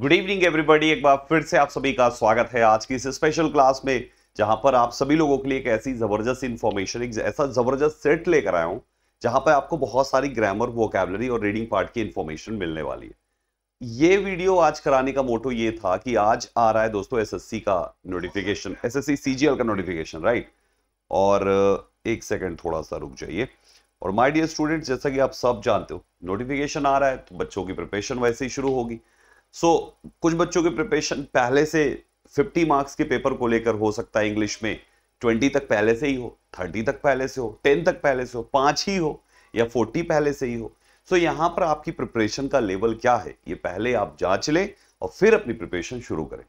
Good evening everybody एक बार फिर से आप सभी का स्वागत है आज की इस स्पेशल क्लास में जहां पर आप सभी लोगों के लिए एक ऐसी जबरदस्त इंफॉर्मेशन एक ऐसा जबरदस्त सेट लेकर आया हूं जहां पर आपको बहुत सारी ग्रामर वोकेबलरी और रीडिंग पार्ट की इन्फॉर्मेशन मिलने वाली है ये वीडियो आज कराने का मोटो ये था कि आज आ रहा है दोस्तों एस का नोटिफिकेशन एस सीजीएल का नोटिफिकेशन राइट और एक सेकेंड थोड़ा सा रुक जाइए और माई डियर स्टूडेंट जैसा कि आप सब जानते हो नोटिफिकेशन आ रहा है तो बच्चों की प्रिपरेशन वैसे ही शुरू होगी सो so, कुछ बच्चों के प्रिपरेशन पहले से 50 मार्क्स के पेपर को लेकर हो सकता है इंग्लिश में 20 तक पहले से ही हो 30 तक पहले से हो 10 तक पहले से हो पांच ही हो या 40 पहले से ही हो सो so, यहाँ पर आपकी प्रिपरेशन का लेवल क्या है ये पहले आप जांच लें और फिर अपनी प्रिपरेशन शुरू करें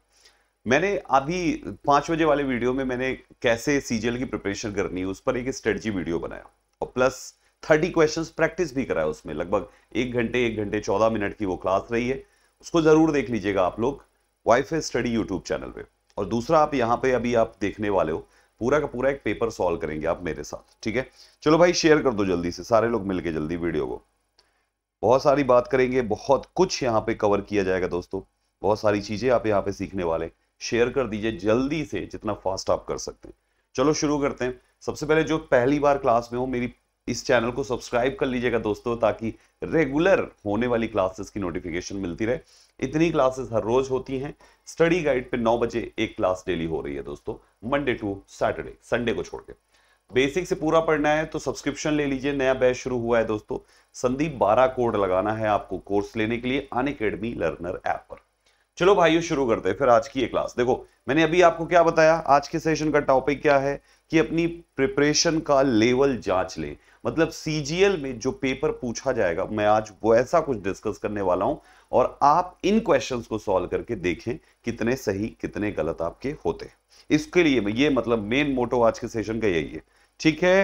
मैंने अभी पांच बजे वाले वीडियो में मैंने कैसे सीजीएल की प्रिपरेशन करनी है उस पर एक स्ट्रेटजी वीडियो बनाया और प्लस थर्टी क्वेश्चन प्रैक्टिस भी कराया उसमें लगभग एक घंटे एक घंटे चौदह मिनट की वो क्लास रही है उसको ज़रूर देख लीजिएगा आप लोग वाईफाई स्टडी यूट्यूब चैनल पे और दूसरा आप यहाँ पे अभी आप देखने वाले हो पूरा का पूरा एक पेपर सॉल्व करेंगे आप मेरे साथ ठीक है चलो भाई शेयर कर दो जल्दी से सारे लोग मिलके जल्दी वीडियो को बहुत सारी बात करेंगे बहुत कुछ यहाँ पे कवर किया जाएगा दोस्तों बहुत सारी चीज़ें आप यहाँ पे सीखने वाले शेयर कर दीजिए जल्दी से जितना फास्ट आप कर सकते हैं चलो शुरू करते हैं सबसे पहले जो पहली बार क्लास में हो मेरी इस चैनल को सब्सक्राइब कर लीजिएगा दोस्तों ताकि रेगुलर होने वाली क्लासेस की नोटिफिकेशन मिलती रहे इतनी क्लासेस हर रोज होती हैं स्टडी गाइड पे 9 बजे एक क्लास डेली हो रही है दोस्तों मंडे टू सैटरडे संडे को छोड़ के बेसिक से पूरा पढ़ना है तो सब्सक्रिप्शन ले लीजिए नया बैच शुरू हुआ है दोस्तों संदीप बारह कोड लगाना है आपको कोर्स लेने के लिए अन लर्नर ऐप पर चलो भाइयों शुरू करते हैं फिर आज की ये क्लास देखो मैंने अभी आपको क्या बताया आज के सेशन का टॉपिक क्या है कि अपनी प्रिपरेशन का लेवल जांच लें मतलब सीजीएल में जो पेपर पूछा जाएगा मैं आज वो ऐसा कुछ डिस्कस करने वाला हूं और आप इन क्वेश्चंस को सॉल्व करके देखें कितने सही कितने गलत आपके होते इसके लिए ये मतलब मेन मोटो आज के सेशन का यही है ठीक है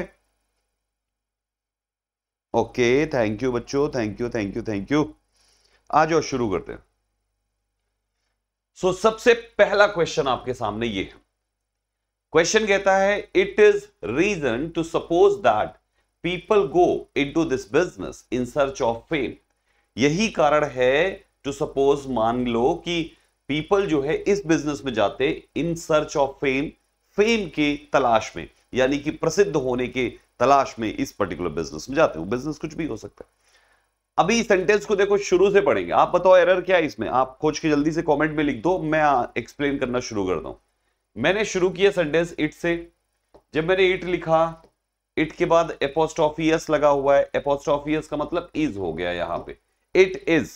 ओके थैंक यू बच्चों thank you thank you thank you आज और शुरू करते हैं सो so, सबसे पहला क्वेश्चन आपके सामने ये है क्वेश्चन कहता है it is reason to suppose that people go into this business in search of fame यही कारण है टू सपोज मान लो कि पीपल जो है इस बिजनेस में जाते in search of fame fame के तलाश में यानी कि प्रसिद्ध होने के तलाश में इस पर्टिकुलर बिजनेस में जाते हैं बिजनेस कुछ भी हो सकता है अभी सेंटेंस को देखो शुरू से पढ़ेंगे आप बताओ एरर क्या है इसमें आप खोज के जल्दी से कमेंट में लिख दो मैं एक्सप्लेन करना शुरू करता हूं मैंने शुरू किया सेंटेंस इट से जब मैंने इट लिखा इट के बाद एपोस्टोफियस लगा हुआ है एपोस्टोफियस का मतलब इज हो गया यहां पे इट इज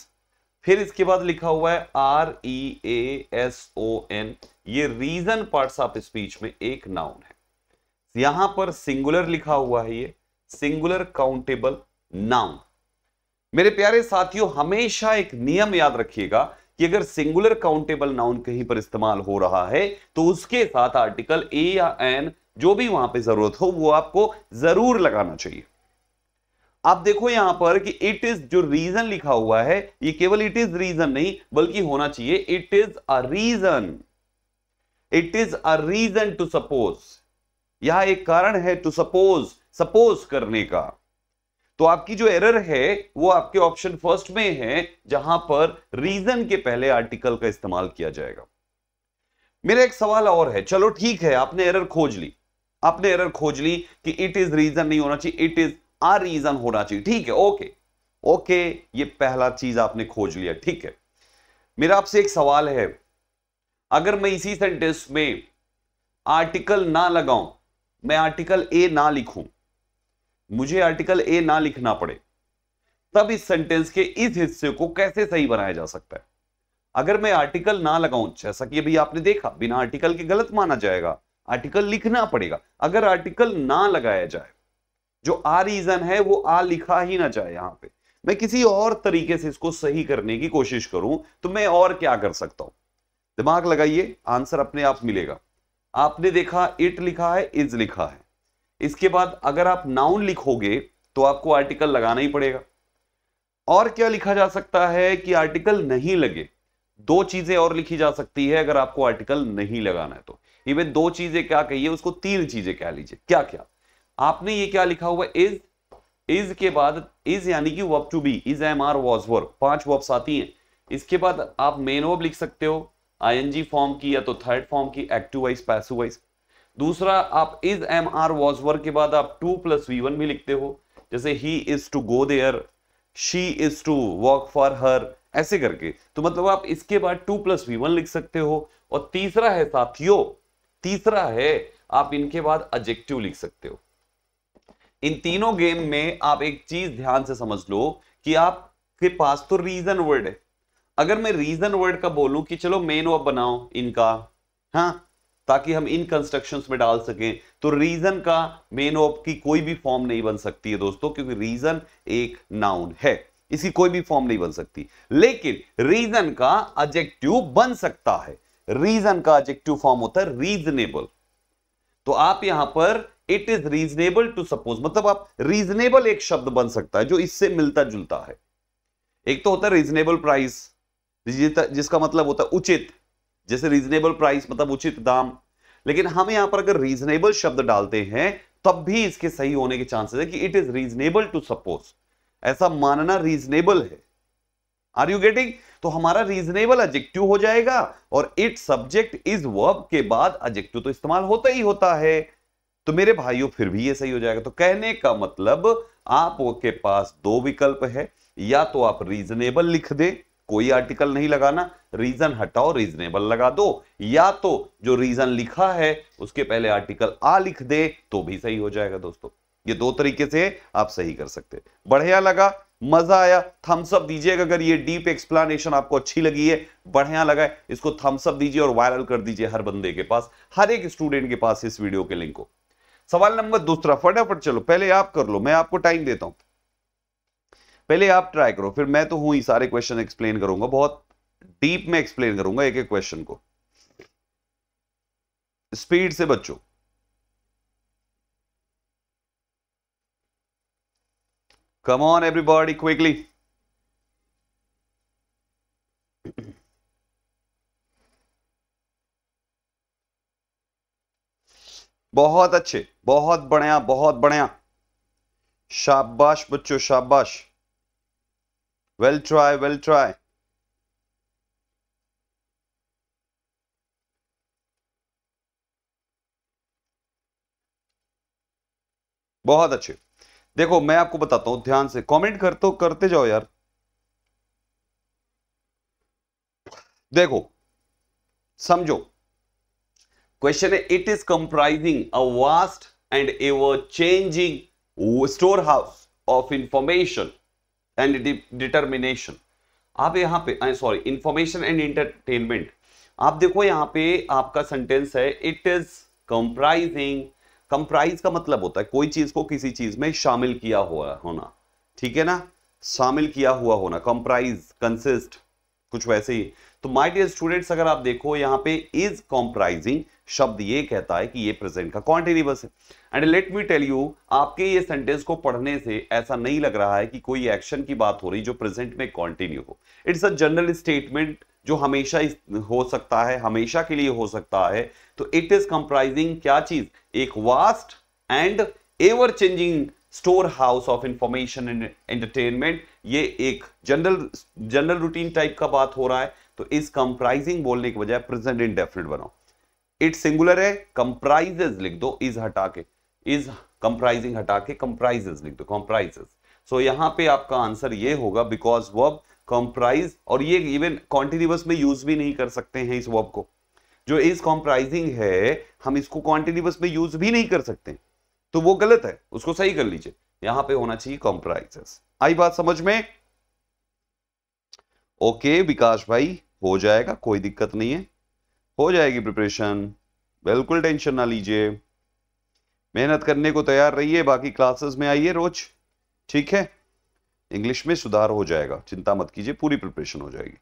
फिर इसके बाद लिखा हुआ है R E A S O N ये रीजन पार्ट्स ऑफ स्पीच में एक नाउन है यहां पर सिंगुलर लिखा हुआ है ये सिंगुलर काउंटेबल नाउन मेरे प्यारे साथियों हमेशा एक नियम याद रखिएगा कि अगर सिंगुलर काउंटेबल नाउन कहीं पर इस्तेमाल हो रहा है तो उसके साथ आर्टिकल ए या एन जो भी वहां पे जरूरत हो वो आपको जरूर लगाना चाहिए आप देखो यहां पर कि इट इज जो रीजन लिखा हुआ है ये केवल इट इज रीजन नहीं बल्कि होना चाहिए it is a reason it is a reason to suppose यह एक कारण है टू सपोज सपोज करने का तो आपकी जो एरर है वो आपके ऑप्शन फर्स्ट में है जहां पर रीजन के पहले आर्टिकल का इस्तेमाल किया जाएगा मेरा एक सवाल और है चलो ठीक है आपने एरर खोज ली आपने एरर खोज ली कि इट इज रीजन नहीं होना चाहिए इट इज आ रीजन होना चाहिए ठीक है ओके ओके ये पहला चीज आपने खोज लिया ठीक है मेरा आपसे एक सवाल है अगर मैं इसी सेंटेंस में आर्टिकल ना लगाऊं मैं आर्टिकल ए ना लिखूं मुझे आर्टिकल ए ना लिखना पड़े तब इस सेंटेंस के इस हिस्से को कैसे सही बनाया जा सकता है अगर मैं आर्टिकल ना लगाऊं जैसा कि अभी आपने देखा बिना आर्टिकल के गलत माना जाएगा आर्टिकल लिखना पड़ेगा अगर आर्टिकल ना लगाया जाए जो आ रीजन है वो आ लिखा ही ना जाए यहां पे मैं किसी और तरीके से इसको सही करने की कोशिश करूं तो मैं और क्या कर सकता हूं दिमाग लगाइए आंसर अपने आप मिलेगा आपने देखा इट लिखा है इज लिखा है इसके बाद अगर आप नाउन लिखोगे तो आपको आर्टिकल लगाना ही पड़ेगा और क्या लिखा जा सकता है कि आर्टिकल नहीं लगे दो चीजें और लिखी जा सकती है अगर आपको आर्टिकल नहीं लगाना है तो इवन दो चीजें क्या कहिए उसको तीन चीजें कह लीजिए क्या क्या आपने ये क्या लिखा हुआ इज इज के बाद इज यानी कि verb to be is am are was were पांच वर्ब्स आती हैं इसके बाद आप मेन वर्ब लिख सकते हो आईएनजी फॉर्म की या तो थर्ड फॉर्म की एक्टिव वाइज पैसिव वाइज दूसरा आप is am are was were के बाद आप टू प्लस वी वन भी लिखते हो जैसे ही is to go there she is to work for her ऐसे करके तो मतलब आप इसके बाद टू प्लस वी वन लिख सकते हो और तीसरा है साथियों तीसरा है आप इनके बाद एडजेक्टिव लिख सकते हो इन तीनों गेम में आप एक चीज ध्यान से समझ लो कि आपके पास तो रीजन वर्ड है अगर मैं रीजन वर्ड का बोलूं कि चलो मेन वर्ब बनाओ इनका हाँ ताकि हम इन कंस्ट्रक्शंस में डाल सकें तो रीजन का मेन वर्ब की कोई भी फॉर्म नहीं बन सकती है दोस्तों क्योंकि रीजन एक नाउन है इसकी कोई भी फॉर्म नहीं बन सकती लेकिन रीजन का एडजेक्टिव बन सकता है रीजन का एडजेक्टिव फॉर्म होता है रीजनेबल तो आप यहां पर it is reasonable to suppose मतलब आप रीजनेबल एक शब्द बन सकता है जो इससे मिलता जुलता है एक तो होता है रीजनेबल प्राइस जिसका मतलब होता है उचित जैसे रीजनेबल प्राइस मतलब उचित दाम लेकिन हम यहां पर अगर रीजनेबल शब्द डालते हैं तब भी इसके सही होने के चांसेस है कि it is reasonable to suppose ऐसा मानना रीजनेबल है आर यू गेटिंग तो हमारा रीजनेबल एजेक्टिव हो जाएगा और इट सब्जेक्ट इज वर्ब के बाद एजेक्टिव तो इस्तेमाल होता ही होता है तो मेरे भाइयों फिर भी ये सही हो जाएगा तो कहने का मतलब आपके पास दो विकल्प है या तो आप रीजनेबल लिख दे कोई आर्टिकल नहीं लगाना रीजन हटाओ रीजनेबल लगा दो या तो जो रीजन लिखा है उसके पहले आर्टिकल आ लिख दे तो भी सही हो जाएगा दोस्तों ये दो तरीके से आप सही कर सकते बढ़िया लगा मजा आया थम्स अप दीजिएगा अगर ये डीप एक्सप्लेनेशन आपको अच्छी लगी है बढ़िया लगा है इसको थम्स अप दीजिए और वायरल कर दीजिए हर बंदे के पास हर एक स्टूडेंट के पास इस वीडियो के लिंक को सवाल नंबर दूसरा फटाफट चलो पहले आप कर लो मैं आपको टाइम देता हूं पहले आप ट्राई करो फिर मैं तो हूं ही सारे क्वेश्चन एक्सप्लेन करूंगा बहुत डीप में एक्सप्लेन करूंगा एक एक क्वेश्चन को स्पीड से बच्चों Come on, everybody, quickly. बहुत अच्छे बहुत बढ़िया बहुत बढ़िया शाबाश बच्चो शाबाश वेल ट्राई वेल ट्राई बहुत अच्छे देखो मैं आपको बताता हूं ध्यान से कमेंट कर तो करते जाओ यार देखो समझो क्वेश्चन है it is comprising a vast and ever changing store house of information and determination आप यहां पे सॉरी इंफॉर्मेशन एंड एंटरटेनमेंट आप देखो यहां पे आपका सेंटेंस है इट इज कंप्राइजिंग कंप्राइज का मतलब होता है कोई चीज को किसी चीज में शामिल किया हुआ होना ठीक है ना शामिल किया हुआ होना कंप्राइज कंसिस्ट कुछ वैसे ही तो माय डियर स्टूडेंट्स अगर आप देखो यहां पे इज कॉम्प्राइजिंग शब्द ये कहता है कि ये प्रेजेंट का कॉन्टिन्यूस है and let me tell you आपके ये सेंटेंस को पढ़ने से ऐसा नहीं लग रहा है कि कोई एक्शन की बात हो रही जो प्रेजेंट में कॉन्टिन्यू हो इट्स अ जनरल स्टेटमेंट जो हमेशा हो सकता है हमेशा के लिए हो सकता है तो इट इज कंप्राइजिंग क्या चीज एक vast and ever changing store house of information and entertainment ये एक जनरल जनरल रूटीन टाइप का बात हो रहा है तो इस कंप्राइजिंग बोलने के बजाय प्रेजेंट इंडेफिनेट बनाओ इट सिंगुलर है कंप्राइजेज लिख दो इज हटा के इज कंप्राइजिंग हटा के कंप्राइजेज लिख दो कंप्राइजेज सो so, यहाँ पे आपका आंसर ये होगा बिकॉज वर्ब कंप्राइज और ये इवन कॉन्टिन्यूस में यूज भी नहीं कर सकते हैं इस वर्ब को जो इज कॉम्प्राइजिंग है हम इसको कॉन्टिन्यूस में यूज भी नहीं कर सकते तो वो गलत है उसको सही कर लीजिए यहां पे होना चाहिए कॉम्प्राइजेस आई बात समझ में ओके विकास भाई हो जाएगा कोई दिक्कत नहीं है हो जाएगी प्रिपरेशन बिल्कुल टेंशन ना लीजिए मेहनत करने को तैयार रहिए बाकी क्लासेस में आइए रोज ठीक है इंग्लिश में सुधार हो जाएगा चिंता मत कीजिए पूरी प्रिपरेशन हो जाएगी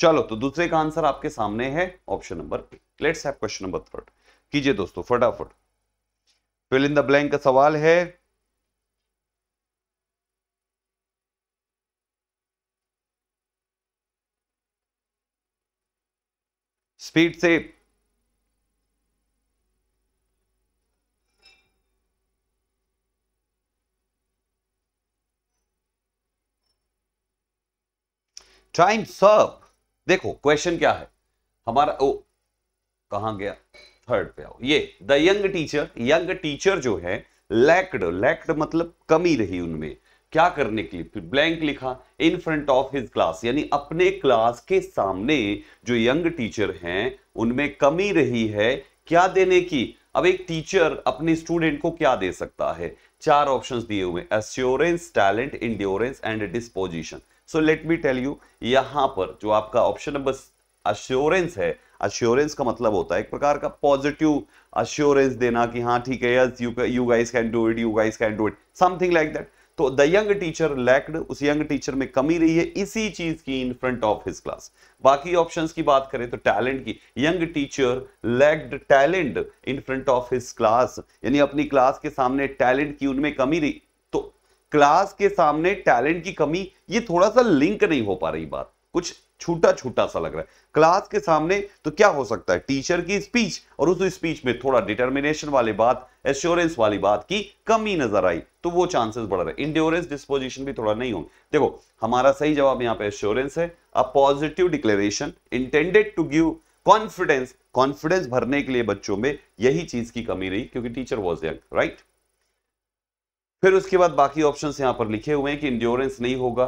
चलो तो दूसरे का आंसर आपके सामने है option number let's have question number third कीजिए दोस्तों फटाफट फिल इन द ब्लैंक का सवाल है स्पीड से टाइम सर्व देखो क्वेश्चन क्या है हमारा ओ कहा गया थर्ड पे आओ ये the young teacher young teacher जो है लैक्ड लैक्ड मतलब कमी रही उनमें क्या करने के लिए फिर ब्लैंक लिखा in front of his class यानी अपने क्लास के सामने जो यंग टीचर हैं उनमें कमी रही है क्या देने की अब एक टीचर अपने स्टूडेंट को क्या दे सकता है चार ऑप्शंस दिए हुए assurance talent endurance and disposition so let me tell you यहां पर जो आपका ऑप्शन नंबर अश्योरेंस है अश्योरेंस का मतलब होता है एक प्रकार का पॉजिटिव अश्योरेंस देना कि हाँ ठीक है yes you you guys can do it you guys can do it something like that तो द यंग टीचर लैक्ड उस यंग टीचर में कमी रही है इसी चीज की in front of his class बाकी ऑप्शंस की बात करें तो टैलेंट की young teacher lacked talent in front of his class यानी अपनी क्लास के सामने टैलेंट की उनमें कमी रही तो क्लास के सामने टैलेंट की कमी ये थोड़ा सा लिंक नहीं हो पा रही बात कुछ छोटा छोटा सा लग रहा है क्लास के सामने तो क्या हो सकता है टीचर की स्पीच और उस स्पीच में थोड़ा डिटर्मिनेशन वाली बात एश्योरेंस वाली बात की कमी नजर आई तो वो चांसेस बढ़ रहे इंड्योरेंस डिस्पोजिशन भी थोड़ा नहीं होंगे देखो हमारा सही जवाब यहाँ पे एश्योरेंस है a positive declaration intended to give confidence confidence भरने के लिए बच्चों में यही चीज की कमी रही क्योंकि टीचर वॉज यंग राइट फिर उसके बाद बाकी ऑप्शंस यहां पर लिखे हुए हैं कि इंड्योरेंस नहीं होगा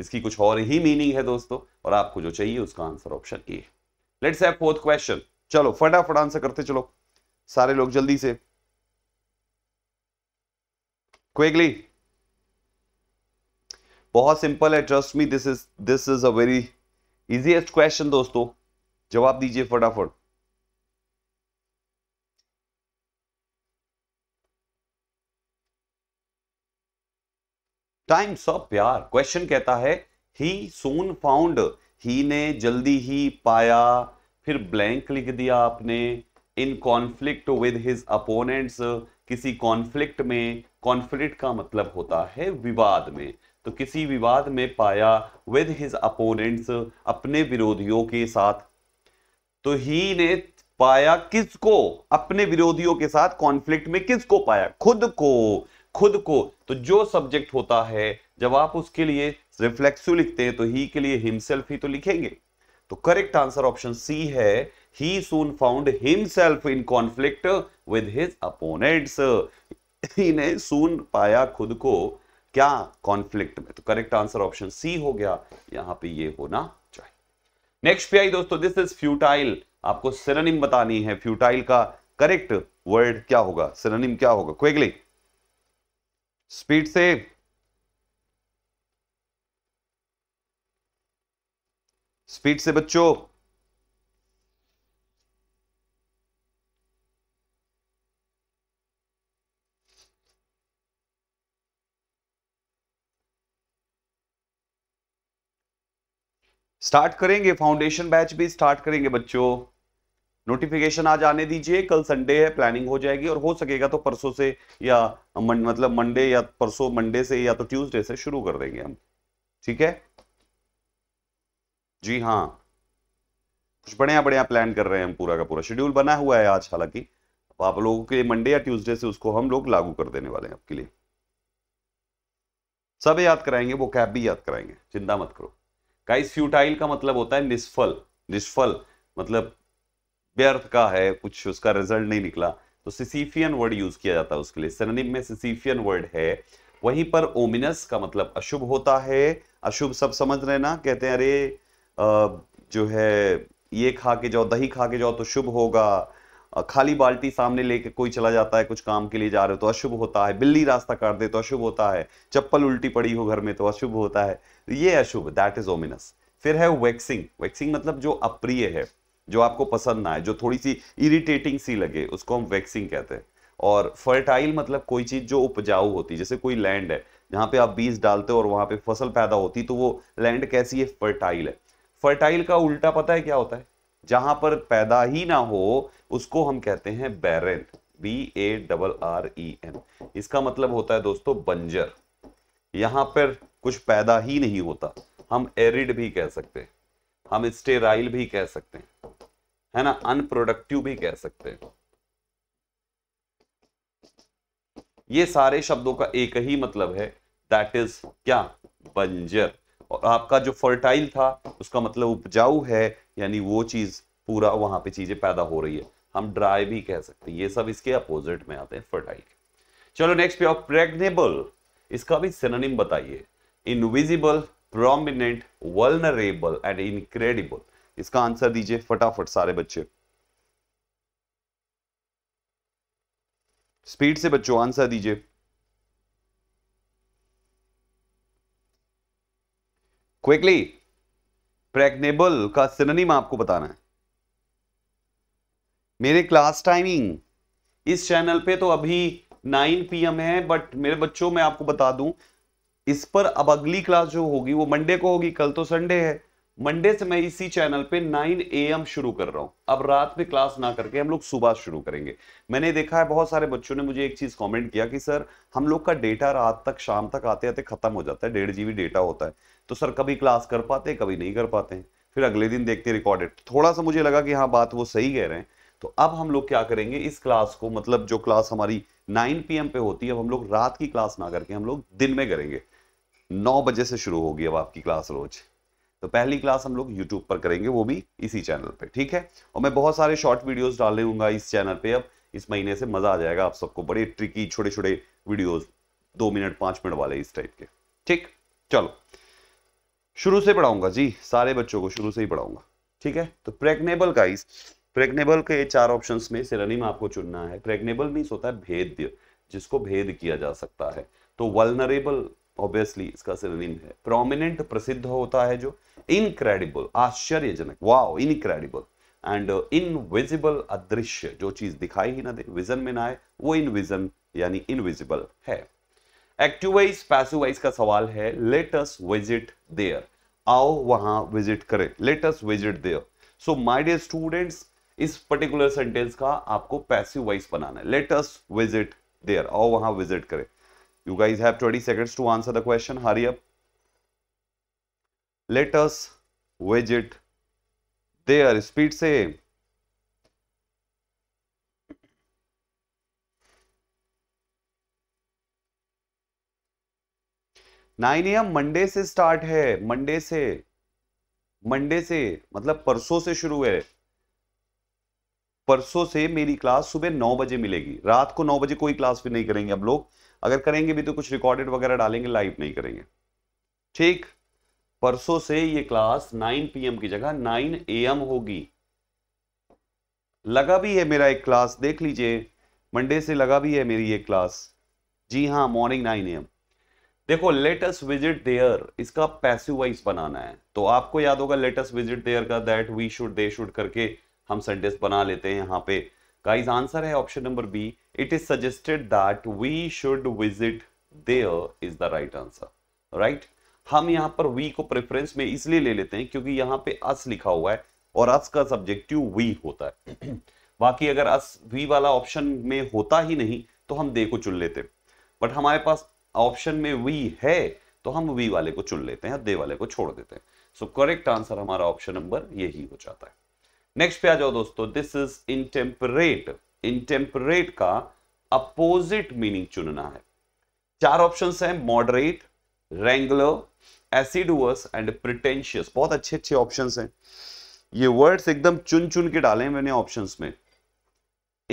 इसकी कुछ और ही मीनिंग है दोस्तों और आपको जो चाहिए उसका answer option A let's have fourth question चलो फटाफट आंसर करते चलो सारे लोग जल्दी से क्विकली बहुत सिंपल है trust me this is this is a very easiest question दोस्तों जवाब दीजिए फटाफट टाइम्स ऑफ प्यार क्वेश्चन कहता है ही सोन फाउंड ही ने जल्दी ही पाया फिर ब्लैंक लिख दिया आपने in conflict with his opponents किसी कॉन्फ्लिक्ट में कॉन्फ्लिक्ट का मतलब होता है विवाद में तो किसी विवाद में पाया विद हिज अपोनेंट्स अपने विरोधियों के साथ तो ही ने पाया किसको अपने विरोधियों के साथ कॉन्फ्लिक्ट में किसको पाया खुद को खुद को तो जो सब्जेक्ट होता है जब आप उसके लिए रिफ्लेक्सिव लिखते हैं तो ही के लिए हिमसेल्फ ही तो लिखेंगे तो करेक्ट आंसर ऑप्शन सी है he soon found himself in conflict with his opponents ने सून पाया खुद को क्या कॉन्फ्लिक्ट में तो करेक्ट आंसर ऑप्शन सी हो गया यहां पे ये होना चाहिए नेक्स्ट पे आई दोस्तों दिस इज फ्यूटाइल आपको सिरनिम बतानी है फ्यूटाइल का करेक्ट वर्ड क्या होगा सिरनिम क्या होगा क्विकली स्पीड से स्पीड से बच्चों स्टार्ट करेंगे फाउंडेशन बैच भी स्टार्ट करेंगे बच्चों नोटिफिकेशन आज आने दीजिए कल संडे है प्लानिंग हो जाएगी और हो सकेगा तो परसों से या मन, मतलब मंडे या परसों मंडे से या तो ट्यूसडे से शुरू कर देंगे हम ठीक है जी हाँ कुछ बढ़िया बढ़िया प्लान कर रहे हैं हम पूरा का पूरा शेड्यूल बना हुआ है आज हालांकि आप लोगों के लिए मंडे या ट्यूसडे से उसको हम लोग लागू कर देने वाले हैं आपके लिए सब याद कराएंगे वो कैब भी याद कराएंगे चिंता मत करो गाइस फ्यूटाइल का मतलब होता है निष्फल निष्फल मतलब व्यर्थ का है कुछ उसका रिजल्ट नहीं निकला तो सिसिफियन वर्ड यूज किया जाता है उसके लिए सरनिम में सिसिफियन वर्ड है वहीं पर ओमिनस का मतलब अशुभ होता है अशुभ सब समझ रहे ना कहते हैं अरे जो है ये खा के जाओ दही खा के जाओ तो शुभ होगा खाली बाल्टी सामने लेके कोई चला जाता है कुछ काम के लिए जा रहे हो तो अशुभ होता है बिल्ली रास्ता काट दे तो अशुभ होता है चप्पल उल्टी पड़ी हो घर में तो अशुभ होता है ये अशुभ दैट इज ओमिनस फिर है वैक्सिंग वैक्सिंग मतलब जो अप्रिय है जो आपको पसंद ना आए जो थोड़ी सी इरिटेटिंग सी लगे उसको हम वैक्सिंग कहते हैं और फर्टाइल मतलब कोई चीज़ जो उपजाऊ होती है जैसे कोई लैंड है जहां पे आप बीज डालते हो और वहां पे फसल पैदा होती तो वो लैंड कैसी है फर्टाइल है फर्टाइल का उल्टा पता है क्या होता है जहां पर पैदा ही ना हो उसको हम कहते हैं barren B A double R E N इसका मतलब होता है दोस्तों बंजर यहां पर कुछ पैदा ही नहीं होता हम एरिड भी कह सकते हैं हम स्टेराइल भी कह सकते हैं है ना अनप्रोडक्टिव भी कह सकते हैं ये सारे शब्दों का एक ही मतलब है दैट इज क्या बंजर और आपका जो फर्टाइल था उसका मतलब उपजाऊ है यानी वो चीज पूरा वहां पे चीजें पैदा हो रही है हम ड्राई भी कह सकते हैं ये सब इसके अपोजिट में आते हैं फर्टाइल चलो नेक्स्ट पे प्रेग्नेबल इसका भी सिनोनिम बताइए invisible prominent vulnerable and incredible इसका आंसर दीजिए फटाफट सारे बच्चे स्पीड से बच्चों आंसर दीजिए क्विकली प्रेग्नेबल का सिनोनिम आपको बताना है मेरे क्लास टाइमिंग इस चैनल पे तो अभी 9 पीएम है बट मेरे बच्चों मैं आपको बता दूं इस पर अब अगली क्लास जो होगी वो मंडे को होगी कल तो संडे है मंडे से मैं इसी चैनल पे 9 एम शुरू कर रहा हूं अब रात में क्लास ना करके हम लोग सुबह शुरू करेंगे मैंने देखा है बहुत सारे बच्चों ने मुझे एक चीज कमेंट किया कि सर हम लोग का डेटा रात तक शाम तक आते आते खत्म हो जाता है डेढ़ जीबी डेटा होता है तो सर कभी क्लास कर पाते कभी नहीं कर पाते हैं फिर अगले दिन देखते रिकॉर्डेड थोड़ा सा मुझे लगा कि हाँ बात वो सही कह रहे हैं तो अब हम लोग क्या करेंगे इस क्लास को मतलब जो क्लास हमारी नाइन पी पे होती है अब हम लोग रात की क्लास ना करके हम लोग दिन में करेंगे नौ बजे से शुरू होगी अब आपकी क्लास रोज़ तो पहली क्लास हम लोग यूट्यूब पर करेंगे वो भी इसी चैनल पे ठीक है और मैं बहुत सारे शॉर्ट वीडियोस लूंगा इस चैनल पे अब इस महीने से मज़ा आ जाएगा आप सबको बड़े ट्रिकी छोटे छोटे वीडियोस दो मिनट पांच मिनट वाले इस टाइप के ठीक चलो शुरू से पढ़ाऊंगा जी सारे बच्चों को शुरू से ही पढ़ाऊंगा ठीक है तो प्रेगनेबल का इस प्रेगनेबल के चार ऑप्शन में से रनिम आपको चुनना है प्रेगनेबल मीन्स होता है भेद जिसको भेद किया जा सकता है तो वलनरेबल ऑब्वियसली इसका सिरोनिम है प्रोमिनेंट प्रसिद्ध होता है जो इनक्रेडिबल आश्चर्यजनक वाओ इनक्रेडिबल एंड इनविजिबल अदृश्य जो चीज दिखाई ही ना दे विजन में ना आए वो इनविजन यानी इनविजिबल है एक्टिवाइज पैसिवाइज का सवाल है लेटस विजिट देयर आओ वहां विजिट करें let's visit there so my dear students इस पर्टिकुलर सेंटेंस का आपको पैसिव वाइज बनाना है लेटस विजिट देयर आओ वहां विजिट करें you guys have twenty seconds to answer the question hurry up let us wedge it there speed से nine AM Monday से स्टार्ट है मंडे से मंडे से मतलब परसों से शुरू है परसों से मेरी क्लास सुबह नौ बजे मिलेगी रात को नौ बजे कोई क्लास भी नहीं करेंगे अब लोग अगर करेंगे भी तो कुछ रिकॉर्डेड वगैरह डालेंगे लाइव नहीं करेंगे ठीक परसों से ये क्लास 9 पीएम की जगह 9 एम होगी लगा भी है मेरा एक क्लास देख लीजिए मंडे से लगा भी है मेरी ये क्लास जी हाँ मॉर्निंग 9 एम देखो लेटेस्ट विजिट देयर इसका पैसिव वाइज बनाना है तो आपको याद होगा लेटेस्ट विजिट देयर का that we should they should करके हम सेंटेंस बना लेते हैं यहां पे गाइस आंसर है option number B it is suggested that we should visit there is the right answer right हम यहाँ पर वी को प्रेफरेंस में इसलिए ले लेते हैं क्योंकि यहाँ पे अस लिखा हुआ है और अस का सब्जेक्टिव वी होता है बाकी अगर अस वी वाला ऑप्शन में होता ही नहीं तो हम दे को चुन लेते बट हमारे पास ऑप्शन में वी है तो हम वी वाले को चुन लेते हैं दे वाले को छोड़ देते हैं सो करेक्ट आंसर हमारा ऑप्शन नंबर यही हो जाता है नेक्स्ट पे आ जाओ दोस्तों दिस इज इंटेम्परेट इंटेम्परेट का अपोजिट मीनिंग चुनना है चार ऑप्शन है moderate regular assiduous and pretentious बहुत अच्छे अच्छे ऑप्शन हैं ये वर्ड्स एकदम चुन चुन के डाले हैं मैंने ऑप्शन में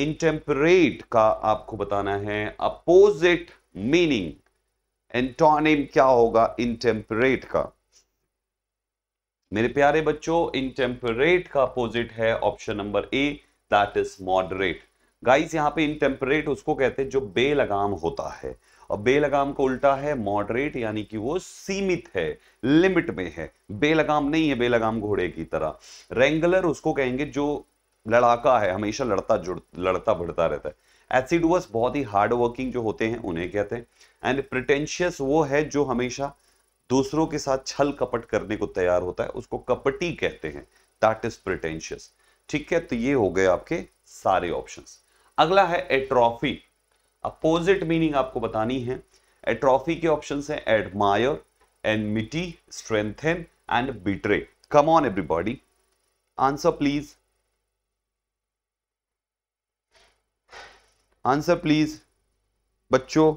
इंटेम्परेट का आपको बताना है अपोजिट मीनिंग एंटोनिम क्या होगा इंटेम्परेट का मेरे प्यारे बच्चों इंटेम्परेट का अपोजिट है option number A that is moderate guys यहां पे इंटेम्परेट उसको कहते हैं जो बेलगाम होता है और बेलगाम का उल्टा है मॉडरेट यानी कि वो सीमित है लिमिट में है बेलगाम नहीं है बेलगाम घोड़े की तरह रेंगुलर उसको कहेंगे जो लड़ाका है हमेशा लड़ता जुड़ लड़ता बढ़ता रहता है एसिडुअस बहुत ही हार्ड वर्किंग जो होते हैं उन्हें कहते हैं एंड प्रिटेंशियस वो है जो हमेशा दूसरों के साथ छल कपट करने को तैयार होता है उसको कपटी कहते हैं दैट इज प्रिटेंशियस ठीक है तो ये हो गए आपके सारे ऑप्शंस अगला है एट्रॉफी अपोजिट मीनिंग आपको बतानी है एट्रॉफी के ऑप्शन है admire enmity strengthen and betray come on everybody answer please answer please बच्चों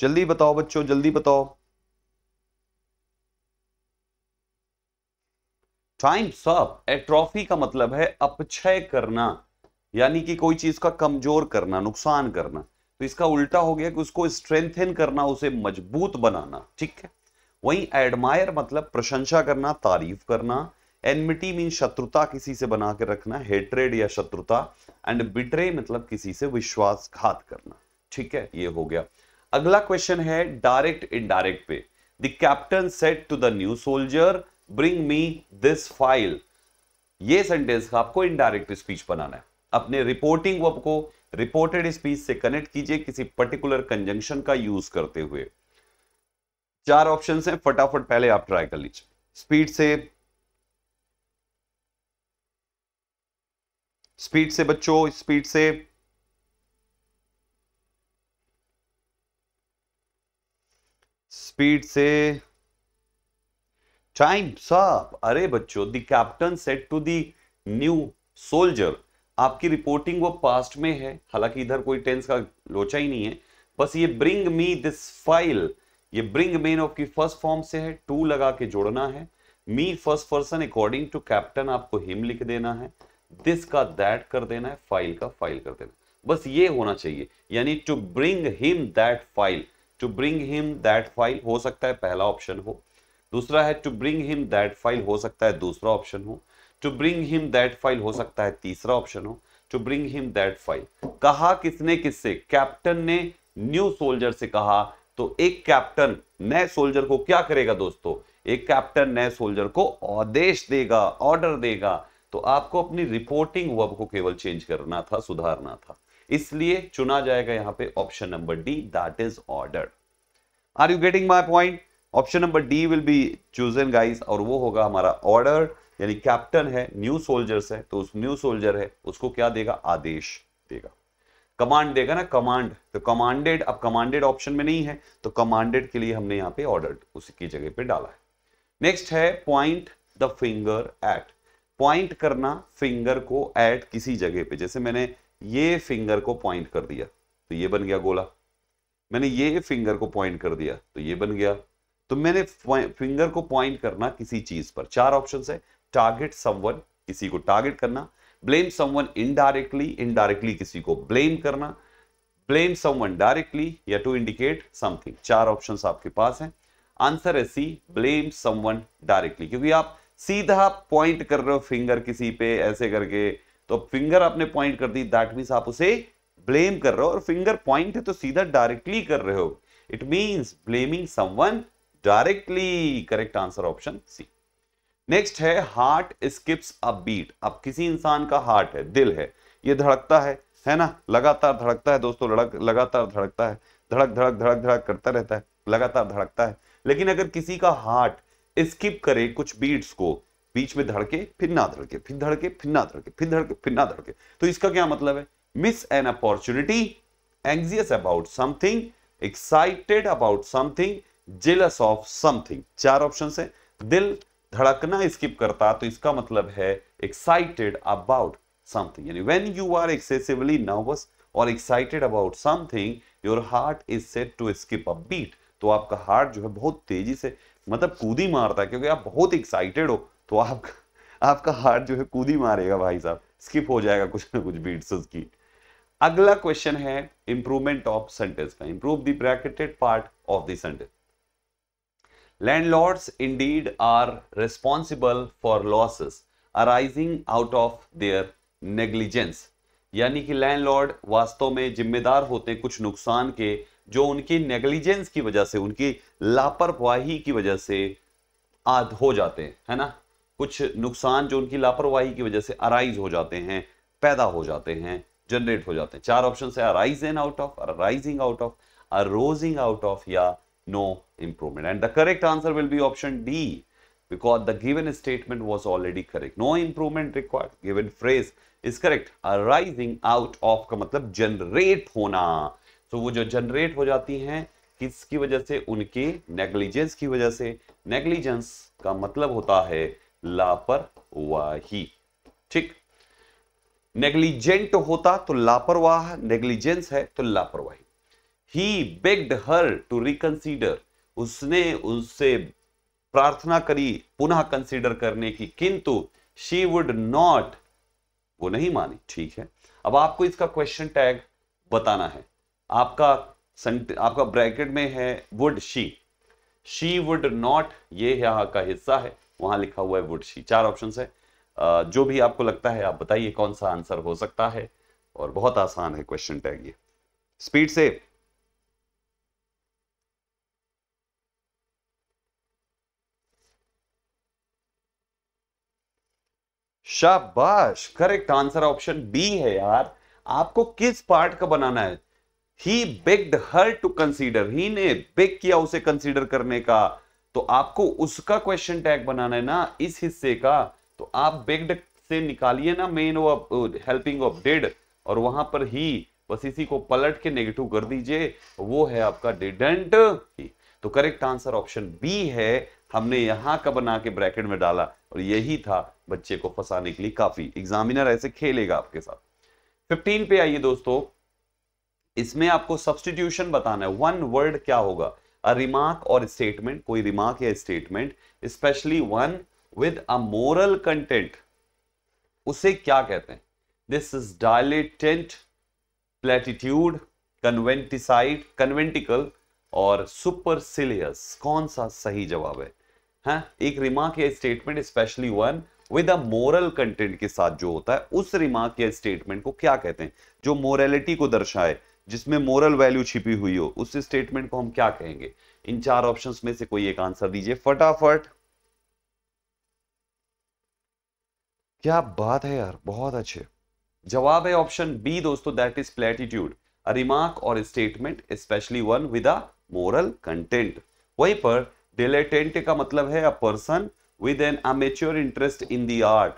जल्दी बताओ बच्चों जल्दी बताओ टाइम्स अप एट्रॉफी का मतलब है अपक्षय करना यानी कि कोई चीज का कमजोर करना नुकसान करना तो इसका उल्टा हो गया कि उसको स्ट्रेंथन करना उसे मजबूत बनाना ठीक है वहीं एडमायर मतलब प्रशंसा करना तारीफ करना एनमिटी मीन शत्रुता किसी से बना के रखना हेट्रेड या शत्रुता एंड बिट्रे मतलब किसी से विश्वासघात करना ठीक है ये हो गया अगला क्वेश्चन है डायरेक्ट इनडायरेक्ट पे the captain said to the new soldier bring me this file ये सेंटेंस का आपको इनडायरेक्ट स्पीच बनाना है अपने रिपोर्टिंग वर्ब को रिपोर्टेड स्पीच से कनेक्ट कीजिए किसी पर्टिकुलर कंजंक्शन का यूज करते हुए चार ऑप्शन हैं फटाफट पहले आप ट्राई कर लीजिए स्पीड से स्पीड से बच्चों स्पीड से स्पीड से टाइम अप अरे बच्चों the captain said to the new soldier आपकी रिपोर्टिंग वो पास्ट में है हालांकि इधर कोई टेंस का लोचा ही नहीं है बस ये ब्रिंग मी दिस फाइल ये ब्रिंग मेन ऑफ की फर्स्ट फॉर्म से है टू लगा के जोड़ना है me first person according to captain आपको हिम लिख देना है दिस का दैट कर देना है फाइल का फाइल कर देना बस ये होना चाहिए यानी to bring him that file to bring him that file हो सकता है पहला ऑप्शन हो दूसरा है to bring him that file हो सकता है दूसरा ऑप्शन हो to bring him that file हो सकता है तीसरा ऑप्शन हो to bring him that file कहा किसने किससे कैप्टन ने न्यू सोल्जर से कहा तो एक कैप्टन नए सोल्जर को क्या करेगा दोस्तों एक कैप्टन नए सोल्जर को आदेश देगा ऑर्डर देगा तो आपको अपनी रिपोर्टिंग वर्ब को केवल चेंज करना था सुधारना था इसलिए चुना जाएगा यहां पे option number D that is order are you getting my point option number D will be chosen guys और वो होगा हमारा ऑर्डर यानी कैप्टन है न्यू सोल्जर्स है तो उस न्यू सोल्जर है उसको क्या देगा आदेश देगा कमांड देगा ना कमांड तो कमांडेड अब कमांडेड ऑप्शन में नहीं है तो कमांडेड के लिए हमने यहाँ पे ऑर्डर उसकी जगह पे डाला है नेक्स्ट है point the finger at point करना फिंगर को एट किसी जगह पे जैसे मैंने ये फिंगर को पॉइंट कर दिया तो ये बन गया गोला मैंने ये फिंगर को पॉइंट कर दिया तो ये बन गया तो मैंने फिंगर को पॉइंट करना किसी चीज पर चार ऑप्शन है टारगेट समवन किसी को टारगेट करना ब्लेम समवन इनडायरेक्टली इनडायरेक्टली किसी को ब्लेम करना ब्लेम समवन डायरेक्टली या टू इंडिकेट समथिंग चार ऑप्शन आपके पास हैं आंसर है सी ब्लेम समवन डायरेक्टली क्योंकि आप सीधा पॉइंट कर रहे हो फिंगर किसी पे ऐसे करके तो फिंगर आपने पॉइंट कर दी दैट मीन्स आप उसे ब्लेम कर रहे हो और फिंगर पॉइंट है तो सीधा डायरेक्टली कर रहे हो it means blaming someone directly correct answer option C next है हार्ट स्किप्स अ बीट अब किसी इंसान का हार्ट है दिल है ये धड़कता है है ना लगातार धड़कता है दोस्तों लड़क लगातार धड़कता है धड़क धड़क धड़क धड़क करता रहता है लगातार धड़कता है लेकिन अगर किसी का हार्ट स्किप करे कुछ बीट्स को बीच में धड़के फिर ना धड़के फिर धड़के फिर ना धड़के फिर धड़के फिर ना धड़के तो इसका क्या मतलब है miss an opportunity anxious about something excited about something jealous of something चार ऑप्शन है दिल धड़कना स्किप करता तो इसका मतलब है एक्साइटेड अबाउट समथिंग यानी when you are excessively nervous और excited about something your heart is set to skip a beat तो आपका हार्ट जो है बहुत तेजी से मतलब कूदी मारता है क्योंकि आप बहुत एक्साइटेड हो तो आप आपका हार्ट जो है कूदी मारेगा भाई साहब स्किप हो जाएगा कुछ ना कुछ बीट्स उसकी अगला क्वेश्चन है इंप्रूवमेंट ऑफ सेंटेंस का improve the bracketed part of sentence Landlords indeed are responsible for losses arising out of their negligence. यानी कि लैंडलॉर्ड वास्तव में जिम्मेदार होते हैं कुछ नुकसान के जो उनकी नेग्लिजेंस की वजह से उनकी लापरवाही की वजह से आद हो जाते हैं है ना कुछ नुकसान जो उनकी लापरवाही की वजह से अराइज हो जाते हैं पैदा हो जाते हैं जनरेट हो जाते हैं चार ऑप्शन है arisen out of arising out of arousing out of या no improvement. And the correct answer will be option D because the given statement was already correct. No improvement required. Given phrase is correct. Arising out of ka matlab generate hona So wo jo generate हो जाती हैं किसकी wajah se उनके negligence ki wajah se negligence ka matlab hota hai लापरवाही theek negligent होता तो लापरवाह negligence है तो लापरवाही ही बेग्ड हर टू रिकंसीडर उसने उससे प्रार्थना करी पुनः कंसीडर करने की किंतु शी वुड नॉट वो नहीं मानी ठीक है अब आपको इसका क्वेश्चन टैग बताना है आपका आपका ब्रैकेट में है would she she would not ये यहां का हिस्सा है वहां लिखा हुआ है वुड शी चार ऑप्शन है जो भी आपको लगता है आप बताइए कौन सा आंसर हो सकता है और बहुत आसान है क्वेश्चन टैग ये स्पीड से शाबाश करेक्ट आंसर ऑप्शन बी है यार आपको किस पार्ट का बनाना है he begged her to consider he ने बेग किया उसे कंसीडर करने का तो आपको उसका क्वेश्चन टैग बनाना है ना इस हिस्से का तो आप बेग्ड से निकालिए ना मेन हेल्पिंग ऑफ डेड और वहां पर ही बस इसी को पलट के नेगेटिव कर दीजिए वो है आपका डिडेंट तो करेक्ट आंसर ऑप्शन बी है हमने यहां का बना के ब्रैकेट में डाला और यही था बच्चे को फंसाने के लिए काफी एग्जामिनर ऐसे खेलेगा आपके साथ 15 पे आइए दोस्तों इसमें आपको सब्सटीट्यूशन बताना है वन वर्ड क्या होगा अ रिमार्क और स्टेटमेंट कोई रिमार्क या statement especially one with a moral content उसे क्या कहते हैं दिस इज डायलेटेंट प्लेटिट्यूड कन्वेंटिसाइड कन्वेंटिकल और सुपरसिलियस कौन सा सही जवाब है हा? एक रिमार्क या statement especially one with a moral content के साथ जो होता है उस रिमार्क या स्टेटमेंट को क्या कहते हैं जो मोरलिटी को दर्शाए जिसमें मोरल वैल्यू छिपी हुई हो उस स्टेटमेंट को हम क्या कहेंगे इन चार ऑप्शंस में से कोई एक आंसर दीजिए फटाफट क्या बात है यार बहुत अच्छे जवाब है ऑप्शन बी दोस्तों that is platitude a remark or statement especially one with a moral content वहीं पर डिलेटेंट का मतलब है a person with an amateur interest in the art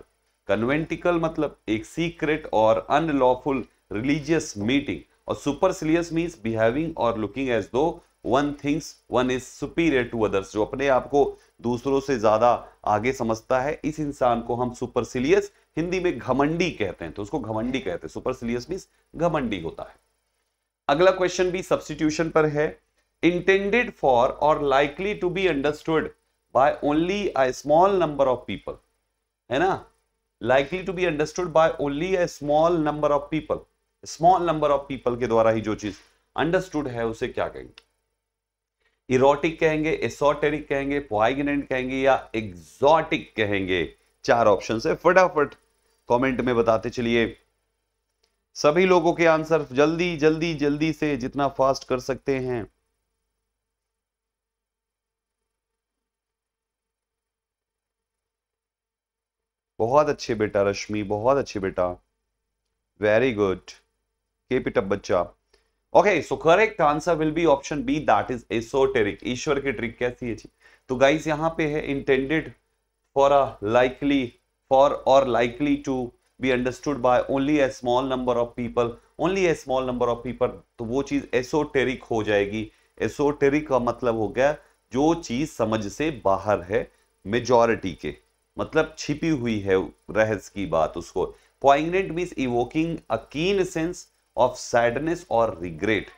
conventicle मतलब एक secret or unlawful religious meeting और supercilious means behaving or looking as though one thinks one is superior to others जो अपने आप को दूसरों से ज्यादा आगे समझता है इस इंसान को हम सुपरसिलियस हिंदी में घमंडी कहते हैं तो उसको घमंडी कहते हैं सुपर सुपरसिलियस मीन्स घमंडी होता है अगला क्वेश्चन भी सब्सटीट्यूशन पर है intended for or likely to be understood by only a small number of people है ना likely to be understood by only a small number of people small number of people के द्वारा ही जो चीज understood है उसे क्या कहेंगे इरोटिक कहेंगे एसोटेरिक कहेंगे पॉइगनेंट कहेंगे या एग्जॉटिक कहेंगे चार ऑप्शन है फटाफट कमेंट में बताते चलिए सभी लोगों के आंसर जल्दी जल्दी जल्दी से जितना फास्ट कर सकते हैं बहुत अच्छे बेटा रश्मि बहुत अच्छे बेटा very good keep it up बच्चा okay so correct answer will be option B that is esoteric ईश्वर की ट्रिक कैसी है जी तो गाइज यहां पे है intended for a likely for or likely to be understood by only a small number of people only a small number of people तो वो चीज एसोटेरिक हो जाएगी एसोटेरिक का मतलब हो गया जो चीज समझ से बाहर है मेजॉरिटी के मतलब छिपी हुई है रहस्य की बात उसको पॉइंगनेट mean evoking a keen sense of sadness or regret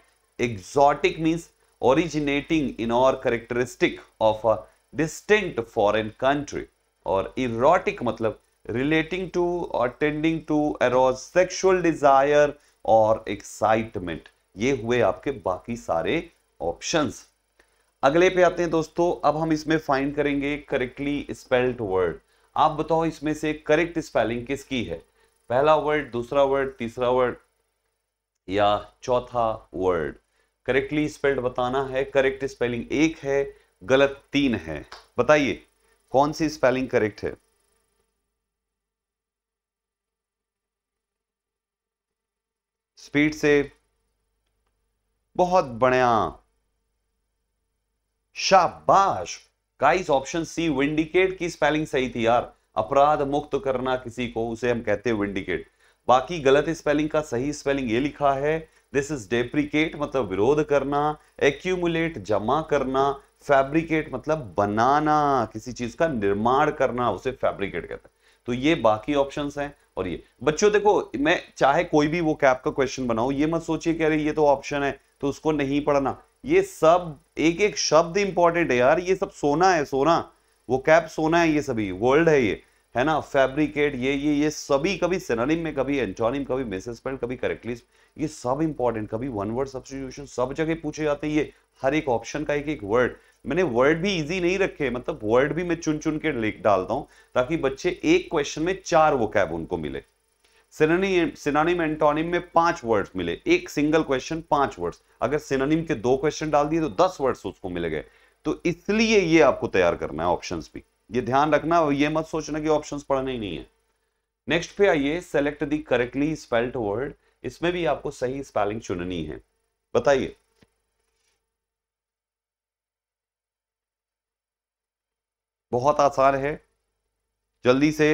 exotic means originating in or characteristic of a distant foreign country और इरोटिक मतलब relating to or tending to eros sexual desire or excitement ये हुए आपके बाकी सारे option अगले पे आते हैं दोस्तों अब हम इसमें फाइंड करेंगे करेक्टली स्पेल्ड वर्ड आप बताओ इसमें से करेक्ट स्पेलिंग किसकी है पहला वर्ड दूसरा वर्ड तीसरा वर्ड या चौथा वर्ड करेक्टली स्पेल्ड बताना है करेक्ट स्पेलिंग एक है गलत तीन है बताइए कौन सी स्पेलिंग करेक्ट है स्पीड से बहुत बढ़िया शाबाश गाइस ऑप्शन सी विंडिकेट की स्पेलिंग सही थी यार अपराध मुक्त करना किसी को उसे हम कहते हैं विंडिकेट बाकी गलत स्पेलिंग का सही स्पेलिंग ये लिखा है दिस इज डेप्रिकेट मतलब विरोध करना एक्यूमुलेट जमा करना फैब्रिकेट मतलब बनाना किसी चीज का निर्माण करना उसे फैब्रिकेट कहते हैं तो ये बाकी ऑप्शन है और ये बच्चों देखो मैं चाहे कोई भी वो कैप का क्वेश्चन बनाऊ ये मत सोचिए कि अरे ये तो ऑप्शन है तो उसको नहीं पढ़ना ये सब एक एक शब्द इंपॉर्टेंट है यार ये सब सोना है सोना वो कैप सोना है ये सभी वर्ल्ड है ये है ना फैब्रिकेट ये ये ये सभी कभी सिनोनिम में कभी एंटोनिम कभी मिसस्पेल्ड कभी करेक्टली ये सब इंपॉर्टेंट कभी वन वर्ड सब्सटीट्यूशन सब जगह पूछे जाते हैं ये हर एक ऑप्शन का एक एक वर्ड मैंने वर्ड भी इजी नहीं रखे मतलब वर्ड भी मैं चुन चुन के लिख डालता हूं ताकि बच्चे एक क्वेश्चन में चार वो कैब उनको मिले सिनोनिम सिनोनिम एंटोनिम में पांच वर्ड्स मिले एक सिंगल क्वेश्चन पांच वर्ड्स अगर सिनोनिम के दो क्वेश्चन डाल दिए तो दस वर्ड्स उसको मिल गए तो इसलिए ये आपको तैयार करना है ऑप्शन भी ये ध्यान रखना और ये मत सोचना कि ऑप्शन पढ़ने ही नहीं है नेक्स्ट पे आइए select the correctly spelled word इसमें भी आपको सही स्पेलिंग चुननी है बताइए बहुत आसान है जल्दी से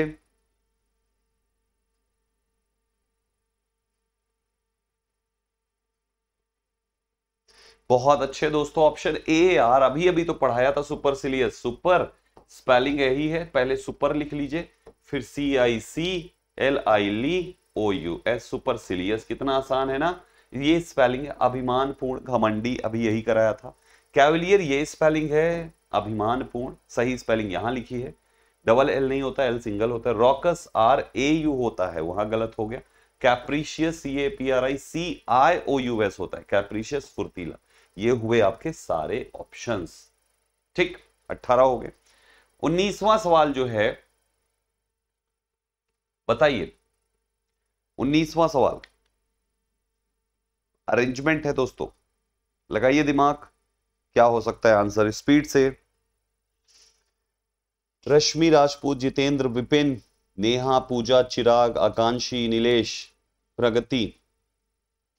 बहुत अच्छे दोस्तों ऑप्शन ए यार अभी अभी तो पढ़ाया था सुपर सिलियस सुपर स्पेलिंग यही है पहले सुपर लिख लीजिए फिर C I C L I ली O U S supercilious कितना आसान है ना ये स्पेलिंग है पूर्ण घमंडी अभी यही कराया था कैवलियर ये स्पेलिंग है अभिमान पूर्ण सही स्पेलिंग यहां लिखी है डबल एल नहीं होता एल सिंगल होता है रॉकस आर ए यू होता है वहां गलत हो गया capricious C A P R I C I O U S होता है कैप्रीशियस फुर्तीला ये हुए आपके सारे ऑप्शंस ठीक अट्ठारह हो गए उन्नीसवा सवाल जो है बताइए उन्नीसवा सवाल अरेंजमेंट है दोस्तों लगाइए दिमाग क्या हो सकता है आंसर स्पीड से रश्मि राजपूत जितेंद्र विपिन नेहा पूजा चिराग आकांक्षी नीलेश प्रगति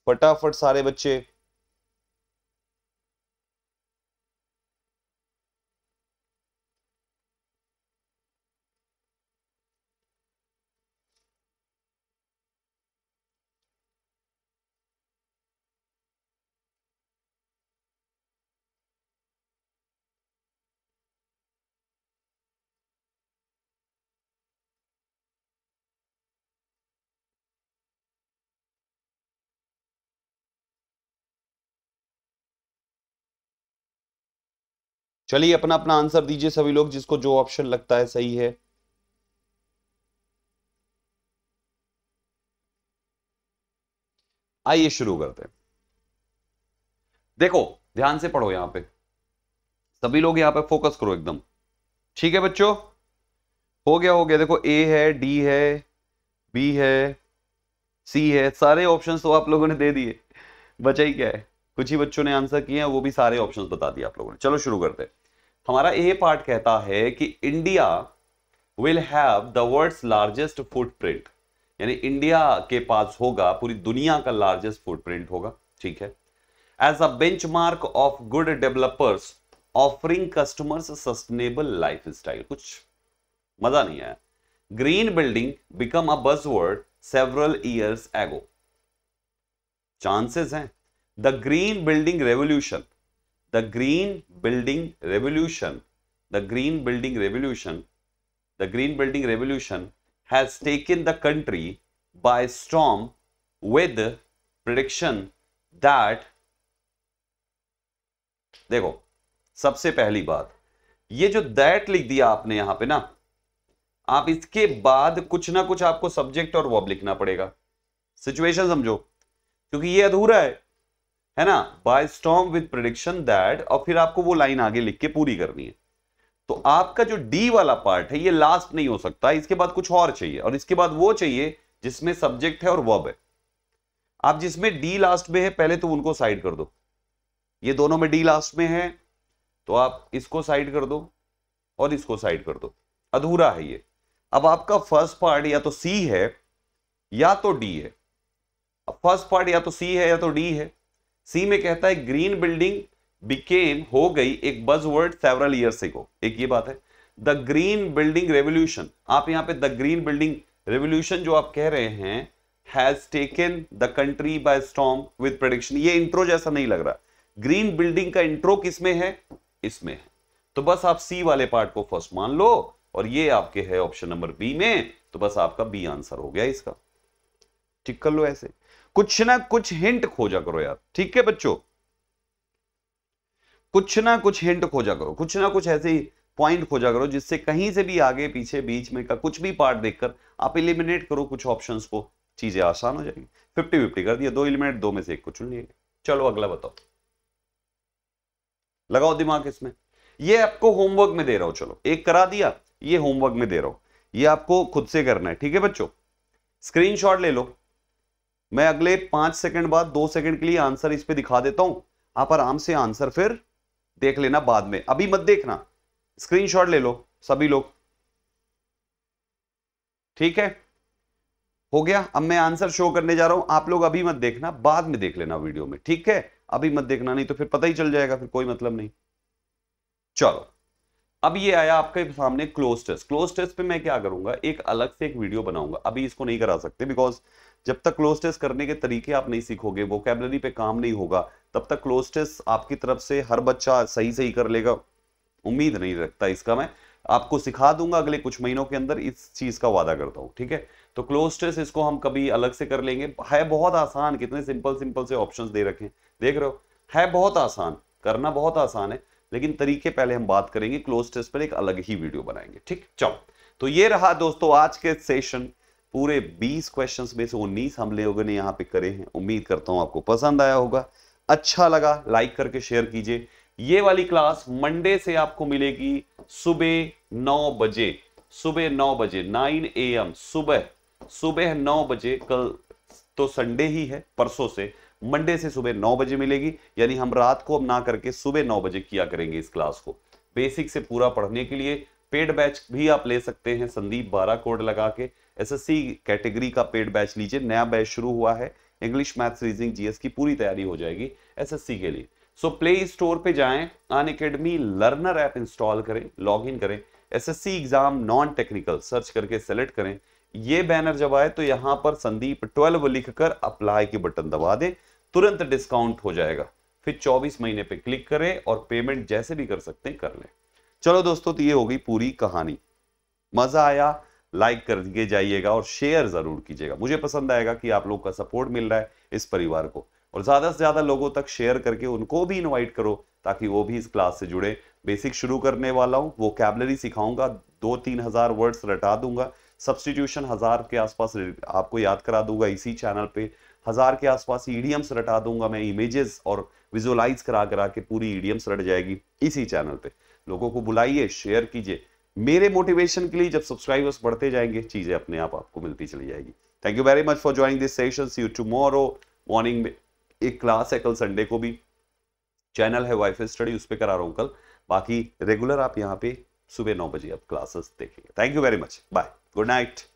फटाफट सारे बच्चे चलिए अपना अपना आंसर दीजिए सभी लोग जिसको जो ऑप्शन लगता है सही है आइए शुरू करते हैं देखो ध्यान से पढ़ो यहां पे सभी लोग यहां पे फोकस करो एकदम ठीक है बच्चों हो गया हो गया देखो ए है डी है बी है सी है सारे ऑप्शन तो आप लोगों ने दे दिए बचा ही क्या है कुछ ही बच्चों ने आंसर किए हैं वो भी सारे ऑप्शन बता दिए आप लोगों ने चलो शुरू करते हैं हमारा ए पार्ट कहता है कि India will have the world's largest footprint यानी इंडिया के पास होगा पूरी दुनिया का लार्जेस्ट फुटप्रिंट होगा ठीक है as a benchmark of good developers offering customers sustainable lifestyle कुछ मजा नहीं आया green building become a word several years ago chances हैं the green building revolution the green building revolution, the green building revolution, the green building revolution has taken the country by storm with prediction that देखो सबसे पहली बात ये जो that लिख दिया आपने यहां पे ना आप इसके बाद कुछ ना कुछ आपको सब्जेक्ट और वर्ब लिखना पड़ेगा सिचुएशन समझो क्योंकि ये अधूरा है है ना by storm with production that और फिर आपको वो लाइन आगे लिख के पूरी करनी है तो आपका जो डी वाला पार्ट है ये लास्ट नहीं हो सकता इसके बाद कुछ और चाहिए और इसके बाद वो चाहिए जिसमें सब्जेक्ट है और वर्ब है आप जिसमें डी लास्ट में है पहले तो उनको साइड कर दो ये दोनों में डी लास्ट में है तो आप इसको साइड कर दो और इसको साइड कर दो अधूरा है ये अब आपका फर्स्ट पार्ट या तो सी है या तो डी है फर्स्ट पार्ट या तो सी है या तो डी है सी में कहता है ग्रीन बिल्डिंग बिकेम हो गई एक बज वर्ड सेवरल ईयर्स को एक ये बात है द ग्रीन बिल्डिंग रेवोल्यूशन आप यहां पे द ग्रीन बिल्डिंग रेवोल्यूशन जो आप कह रहे हैं has taken the country by storm with production ये इंट्रो जैसा नहीं लग रहा ग्रीन बिल्डिंग का इंट्रो किसमें है इसमें है तो बस आप सी वाले पार्ट को फर्स्ट मान लो और ये आपके है ऑप्शन नंबर बी में तो बस आपका बी आंसर हो गया इसका ठीक कर लो ऐसे कुछ ना कुछ हिंट खोजा करो यार ठीक है बच्चों कुछ ना कुछ हिंट खोजा करो कुछ ना कुछ ऐसे पॉइंट खोजा करो जिससे कहीं से भी आगे पीछे बीच में का कुछ भी पार्ट देखकर आप इलिमिनेट करो कुछ ऑप्शन को चीजें आसान हो जाएंगी फिफ्टी फिफ्टी कर दिया दो इलिमिनेट दो में से एक को चुन लिया चलो अगला बताओ लगाओ दिमाग इसमें ये आपको होमवर्क में दे रहा हूं चलो एक करा दिया ये होमवर्क में दे रहा हूं ये आपको खुद से करना है ठीक है बच्चों स्क्रीनशॉट ले लो मैं अगले पांच सेकंड बाद दो सेकंड के लिए आंसर इस पे दिखा देता हूं आप आराम से आंसर फिर देख लेना बाद में अभी मत देखना स्क्रीनशॉट ले लो सभी लोग ठीक है हो गया अब मैं आंसर शो करने जा रहा हूं आप लोग अभी मत देखना बाद में देख लेना वीडियो में ठीक है अभी मत देखना नहीं तो फिर पता ही चल जाएगा फिर कोई मतलब नहीं चलो अब ये आया आपके सामने क्लोज टेस्ट क्लोज टेस्ट पे मैं क्या करूंगा एक अलग से एक वीडियो बनाऊंगा अभी इसको नहीं करा सकते बिकॉज जब तक क्लोज टेस्ट करने के तरीके आप नहीं सीखोगे वो कैबलरी पे काम नहीं होगा तब तक क्लोज टेस्ट आपकी तरफ से हर बच्चा सही सही कर लेगा उम्मीद नहीं रखता इसका मैं आपको सिखा दूंगा अगले कुछ महीनों के अंदर इस चीज का वादा करता हूं ठीक है तो क्लोज टेस्ट इसको हम कभी अलग से कर लेंगे है बहुत आसान कितने सिंपल सिंपल से ऑप्शन दे रखे देख रहे हो है बहुत आसान करना बहुत आसान है लेकिन तरीके पहले हम बात करेंगे क्लोज टेस्ट पर एक अलग ही वीडियो बनाएंगे ठीक चलो तो ये रहा दोस्तों आज के सेशन पूरे 20 क्वेश्चंस में से उन्नीस हम लोगों ने यहाँ पे करे हैं उम्मीद करता हूँ आपको पसंद आया होगा अच्छा लगा लाइक करके शेयर कीजिए ये वाली क्लास मंडे से आपको मिलेगी सुबह नौ बजे सुबह नौ बजे नाइन ए एम सुबह सुबह नौ बजे कल तो संडे ही है परसों से मंडे से सुबह नौ बजे मिलेगी यानी हम रात को अब ना करके सुबह नौ बजे किया करेंगे इस क्लास को बेसिक से पूरा पढ़ने के लिए पेड बैच भी आप ले सकते हैं संदीप बारह कोड लगा के एसएससी कैटेगरी का पेड बैच लीजिए नया बैच शुरू हुआ है इंग्लिश मैथ्स रीजनिंग जीएस की पूरी तैयारी हो जाएगी एसएससी के लिए सो प्ले स्टोर पे जाएं Unacademy learner app install करें लॉग इन करें SSC exam non technical search करके सेलेक्ट करें ये बैनर जब आए तो यहां पर संदीप ट्वेल्व लिखकर अप्लाई के बटन दबा दें तुरंत डिस्काउंट हो जाएगा फिर 24 महीने पे क्लिक करें और पेमेंट जैसे भी कर सकते हैं कर लें चलो दोस्तों तो ये गई पूरी कहानी मजा आया लाइक दिए जाइएगा और शेयर जरूर कीजिएगा मुझे पसंद आएगा कि आप लोगों का सपोर्ट मिल रहा है इस परिवार को और ज्यादा से ज्यादा लोगों तक शेयर करके उनको भी इन्वाइट करो ताकि वो भी इस क्लास से जुड़े बेसिक शुरू करने वाला हूँ वो कैबलरी सिखाऊंगा दो तीन हजार वर्ड्स रटा दूंगा सब्सटीट्यूशन हजार के आसपास आपको याद करा दूंगा इसी चैनल पे हज़ार के आसपास ईडीएम्स e रटा दूंगा मैं इमेजेस और विजुअलाइज करा करा के पूरी ईडीएम्स e रट जाएगी इसी चैनल पे लोगों को बुलाइए शेयर कीजिए मेरे मोटिवेशन के लिए जब सब्सक्राइबर्स बढ़ते जाएंगे चीज़ें अपने आप आपको मिलती चली जाएगी thank you very much for joining this session you tomorrow morning में एक क्लास है कल संडे को भी चैनल है वाईफाई स्टडी उस पर करा रहा हूँ कल बाकी रेगुलर आप यहाँ पे सुबह नौ बजे आप क्लासेस देखेंगे thank you very much bye good night